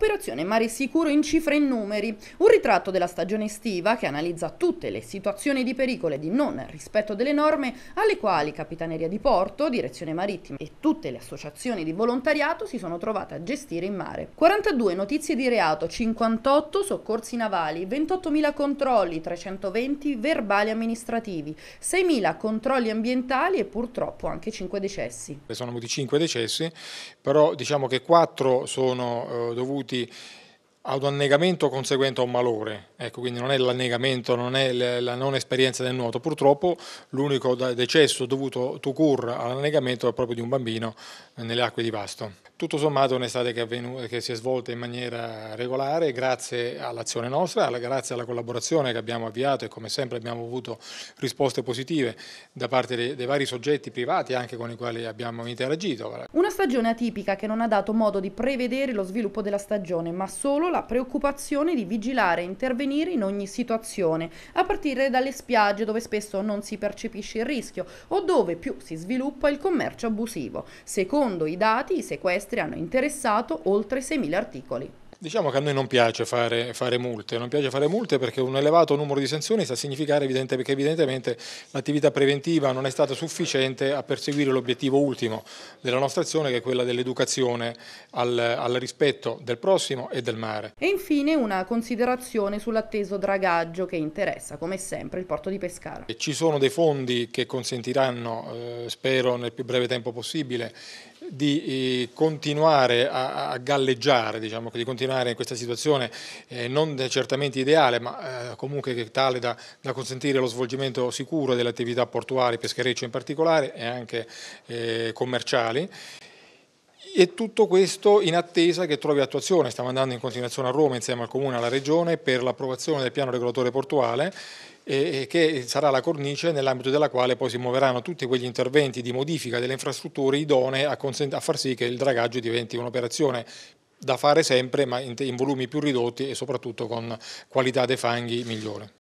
Operazione Mare Sicuro in cifre e numeri, un ritratto della stagione estiva che analizza tutte le situazioni di pericolo e di non rispetto delle norme alle quali Capitaneria di Porto, Direzione Marittima e tutte le associazioni di volontariato si sono trovate a gestire in mare. 42 notizie di reato, 58 soccorsi navali, 28.000 controlli, 320 verbali amministrativi, 6.000 controlli ambientali e purtroppo anche 5 decessi. Sono avuti 5 decessi, però diciamo che 4 sono eh, dovuti tenuti ad un annegamento conseguente a un malore, ecco, quindi non è l'annegamento, non è la non esperienza del nuoto. Purtroppo l'unico decesso dovuto to cure all'annegamento è proprio di un bambino nelle acque di Vasto tutto sommato un'estate che, che, si è svolta in maniera regolare grazie all'azione nostra, grazie alla collaborazione che abbiamo avviato e come sempre abbiamo avuto risposte positive da parte dei, dei vari soggetti privati anche con i quali abbiamo interagito. Una stagione atipica che non ha dato modo di prevedere lo sviluppo della stagione ma solo la preoccupazione di vigilare e intervenire in ogni situazione a partire dalle spiagge dove spesso non si percepisce il rischio o dove più si sviluppa il commercio abusivo. Secondo i dati i sequestri hanno interessato oltre 6.000 articoli. Diciamo che a noi non piace fare, fare, multe, non piace fare multe perché un elevato numero di sanzioni sta a significare evidente, che evidentemente l'attività preventiva non è stata sufficiente a perseguire l'obiettivo ultimo della nostra azione che è quella dell'educazione al, al, rispetto del prossimo e del mare. E infine una considerazione sull'atteso dragaggio che interessa come sempre il porto di Pescara. Ci sono dei fondi che consentiranno, eh, spero nel più breve tempo possibile, di eh, continuare a, a galleggiare, diciamo, di continuare continuare in questa situazione eh, non certamente ideale ma eh, comunque tale da, da, consentire lo svolgimento sicuro delle attività portuali, peschereccio in particolare e anche eh, commerciali. E tutto questo in attesa che trovi attuazione, stiamo andando in continuazione a Roma insieme al Comune e alla Regione per l'approvazione del piano regolatore portuale eh, che sarà la cornice nell'ambito della quale poi si muoveranno tutti quegli interventi di modifica delle infrastrutture idonee a, a far sì che il dragaggio diventi un'operazione da fare sempre ma in, volumi più ridotti e soprattutto con qualità dei fanghi migliore.